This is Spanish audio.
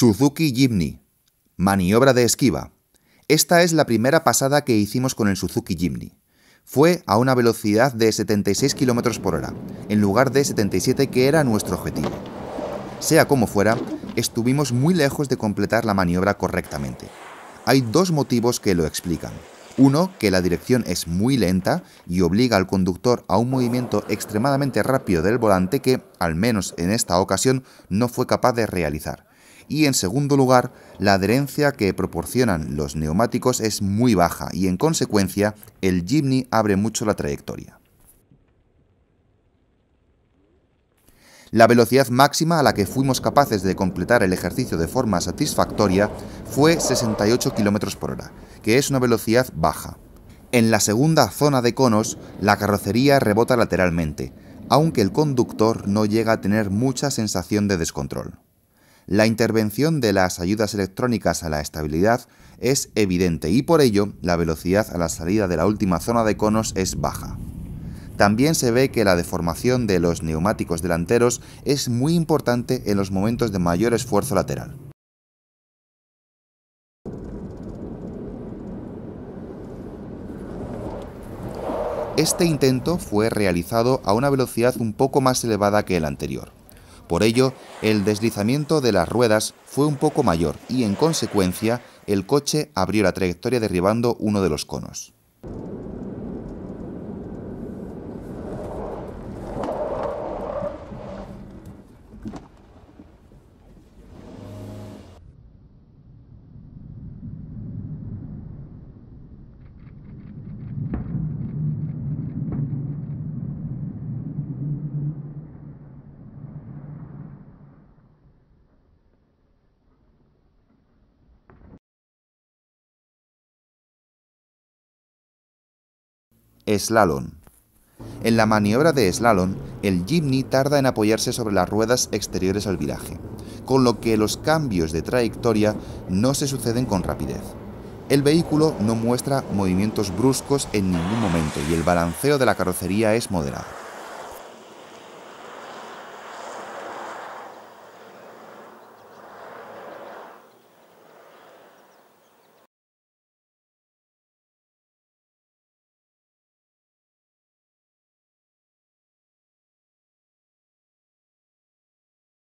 Suzuki Jimny. Maniobra de esquiva. Esta es la primera pasada que hicimos con el Suzuki Jimny. Fue a una velocidad de 76 km por hora, en lugar de 77 que era nuestro objetivo. Sea como fuera, estuvimos muy lejos de completar la maniobra correctamente. Hay dos motivos que lo explican. Uno, que la dirección es muy lenta y obliga al conductor a un movimiento extremadamente rápido del volante que, al menos en esta ocasión, no fue capaz de realizar y en segundo lugar, la adherencia que proporcionan los neumáticos es muy baja y en consecuencia el Jimny abre mucho la trayectoria. La velocidad máxima a la que fuimos capaces de completar el ejercicio de forma satisfactoria fue 68 km por hora, que es una velocidad baja. En la segunda zona de conos, la carrocería rebota lateralmente, aunque el conductor no llega a tener mucha sensación de descontrol. La intervención de las ayudas electrónicas a la estabilidad es evidente y por ello la velocidad a la salida de la última zona de conos es baja. También se ve que la deformación de los neumáticos delanteros es muy importante en los momentos de mayor esfuerzo lateral. Este intento fue realizado a una velocidad un poco más elevada que el anterior. Por ello, el deslizamiento de las ruedas fue un poco mayor y, en consecuencia, el coche abrió la trayectoria derribando uno de los conos. Slalom. En la maniobra de slalom, el jimny tarda en apoyarse sobre las ruedas exteriores al viraje, con lo que los cambios de trayectoria no se suceden con rapidez. El vehículo no muestra movimientos bruscos en ningún momento y el balanceo de la carrocería es moderado.